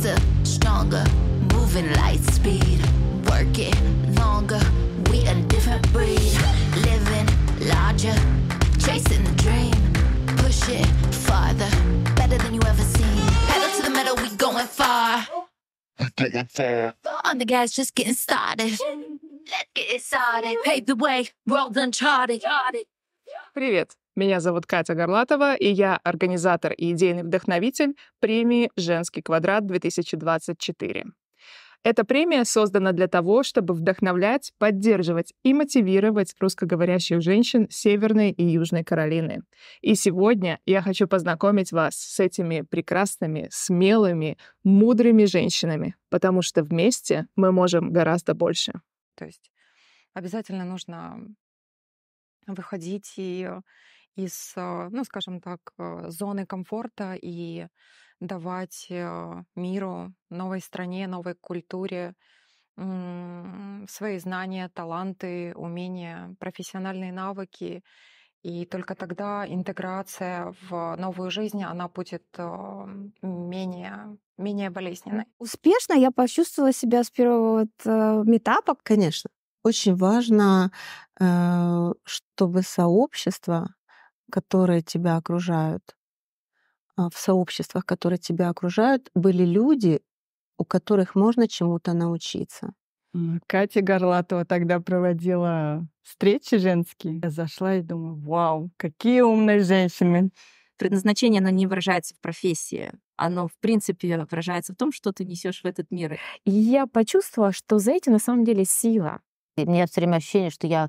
faster, stronger, moving light speed. Work it longer, we a different breed. Living larger, chasing the dream. Push it farther, better than you ever seen. Pedal to the metal, we going far. On the gas, just getting started. Let's get it started. Pave the way, world uncharted. Привет. Меня зовут Катя Горлатова, и я организатор и идейный вдохновитель премии «Женский квадрат-2024». Эта премия создана для того, чтобы вдохновлять, поддерживать и мотивировать русскоговорящих женщин Северной и Южной Каролины. И сегодня я хочу познакомить вас с этими прекрасными, смелыми, мудрыми женщинами, потому что вместе мы можем гораздо больше. То есть обязательно нужно выходить и из, э, ну, скажем так, э, зоны комфорта и давать э, миру, новой стране, новой культуре свои знания, таланты, умения, профессиональные навыки. И только тогда интеграция в новую жизнь, она будет менее менее болезненной. Успешно я почувствовала себя с первого вот, э, метапа. Конечно. Очень важно, э, чтобы сообщество которые тебя окружают, а, в сообществах, которые тебя окружают, были люди, у которых можно чему-то научиться. Катя Горлатова тогда проводила встречи женские. Я зашла и думаю, вау, какие умные женщины. Предназначение, оно не выражается в профессии. Оно, в принципе, выражается в том, что ты несешь в этот мир. И я почувствовала, что за этим на самом деле сила. И у меня все время ощущение, что я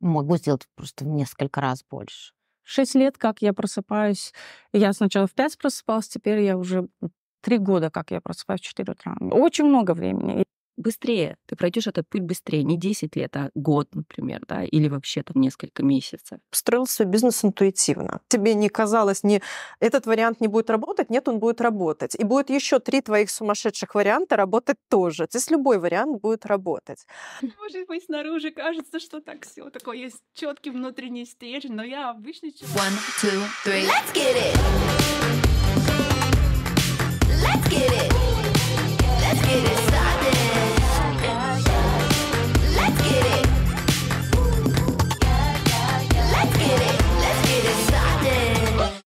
могу сделать просто в несколько раз больше шесть лет, как я просыпаюсь. Я сначала в пять просыпалась, теперь я уже три года, как я просыпаюсь в четыре утра. Очень много времени быстрее, ты пройдешь этот путь быстрее, не 10 лет, а год, например, да, или вообще там несколько месяцев. Строил свой бизнес интуитивно. Тебе не казалось, не этот вариант не будет работать, нет, он будет работать. И будет еще три твоих сумасшедших варианта работать тоже. Здесь любой вариант будет работать. Хм. Может быть, снаружи кажется, что так все такое есть четкий внутренний стержень, но я обычный человек. One, two, three. Let's get it!